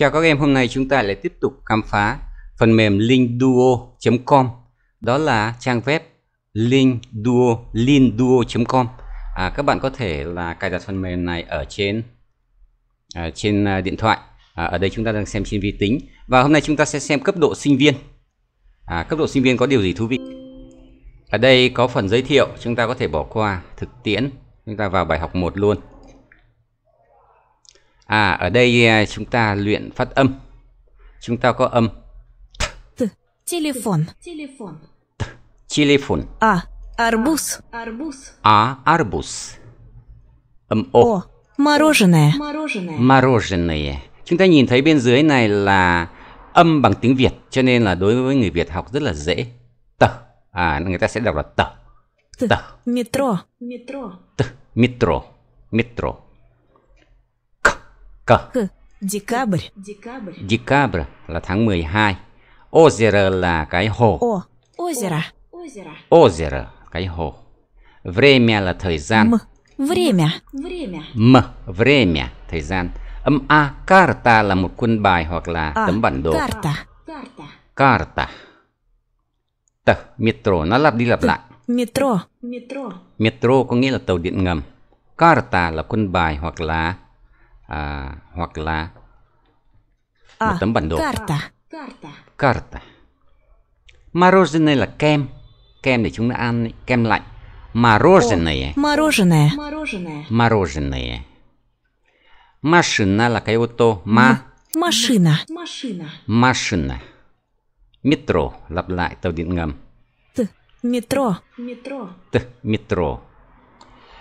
Chào các em, hôm nay chúng ta lại tiếp tục khám phá phần mềm linkduo.com Đó là trang web linkduo, linkduo.com à, Các bạn có thể là cài đặt phần mềm này ở trên à, trên à, điện thoại à, Ở đây chúng ta đang xem trên vi tính Và hôm nay chúng ta sẽ xem cấp độ sinh viên à, Cấp độ sinh viên có điều gì thú vị Ở đây có phần giới thiệu, chúng ta có thể bỏ qua thực tiễn Chúng ta vào bài học 1 luôn À ở đây à, chúng ta luyện phát âm. Chúng ta có âm. T, telephone. Telephone. T, telephone. A, арбуз. А, арбуз. Âm o. О, мороженое. Мороженое. Chúng ta nhìn thấy bên dưới này là âm bằng tiếng Việt cho nên là đối với người Việt học rất là dễ. Tờ. À người ta sẽ đọc là tờ. Tờ. Metro. Metro. metro. Metro cơ. Декабрь. Декабрь là tháng 12. Озеро là cái hồ. О. Озеро. Озеро, cái hồ. Время là thời gian. М. Время. Время. M. Время, thời gian. Âm A, carta là một quân bài hoặc là A, à, tấm bản đồ. Carta. Carta. Carta. T, metro, nó lặp đi lặp lại. Metro. Metro. Metro có nghĩa là tàu điện ngầm. Carta là quân bài hoặc là à, hoặc là à, một tấm bản đồ. Carta. Carta. Мороженое là kem. Kem để chúng ta ăn, kem lạnh. marozine, marozine, marozine, Машина là cái ô tô. Ma. Машина. Машина. Метро. Lặp lại tàu điện ngầm. Т. Метро. Т. Метро.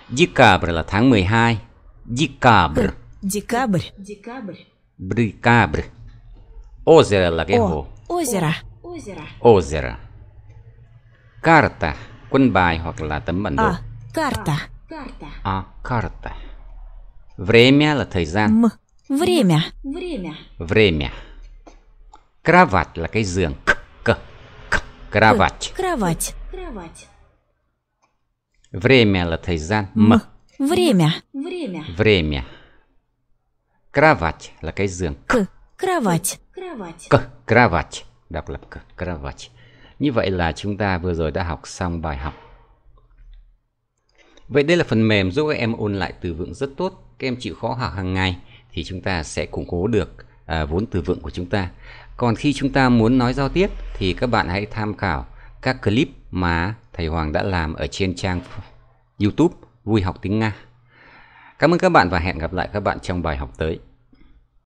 Декабрь là tháng 12. Декабрь. Декабрь. Декабрь. Брикабрь. Озеро Лагехо. Озеро. Озеро. Озеро. Карта. кунбай, bài hoặc là А. Карта. А. Карта. Время là М. Время. Время. Время. Кровать là cái giường. К. К. Кровать. Кровать. Кровать. Время là М. Время. Время. Время. Кровать là cái giường. К. Кровать. К. Кровать. Đọc là к. Кровать. Như vậy là chúng ta vừa rồi đã học xong bài học. Vậy đây là phần mềm giúp các em ôn lại từ vựng rất tốt. Các em chịu khó học hàng ngày thì chúng ta sẽ củng cố được à, vốn từ vựng của chúng ta. Còn khi chúng ta muốn nói giao tiếp thì các bạn hãy tham khảo các clip mà thầy Hoàng đã làm ở trên trang YouTube Vui học tiếng Nga. Cảm ơn các bạn và hẹn gặp lại các bạn trong bài học tới.